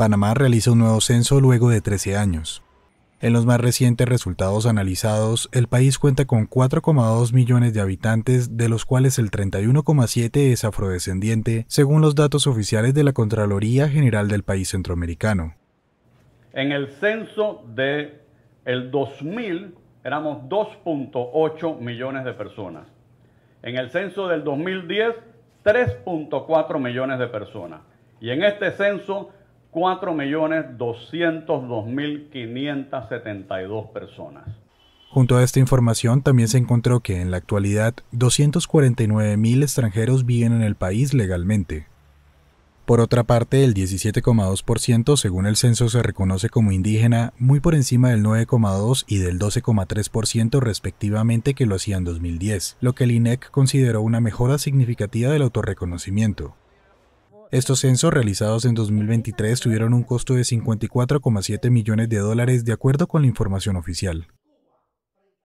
Panamá realiza un nuevo censo luego de 13 años. En los más recientes resultados analizados, el país cuenta con 4,2 millones de habitantes, de los cuales el 31,7 es afrodescendiente, según los datos oficiales de la Contraloría General del país centroamericano. En el censo de el 2000 éramos 2.8 millones de personas. En el censo del 2010 3.4 millones de personas. Y en este censo 4.202.572 personas. Junto a esta información también se encontró que en la actualidad 249.000 extranjeros viven en el país legalmente. Por otra parte, el 17,2% según el censo se reconoce como indígena, muy por encima del 9,2 y del 12,3% respectivamente que lo hacían en 2010, lo que el INEC consideró una mejora significativa del autorreconocimiento. Estos censos realizados en 2023 tuvieron un costo de 54,7 millones de dólares de acuerdo con la información oficial.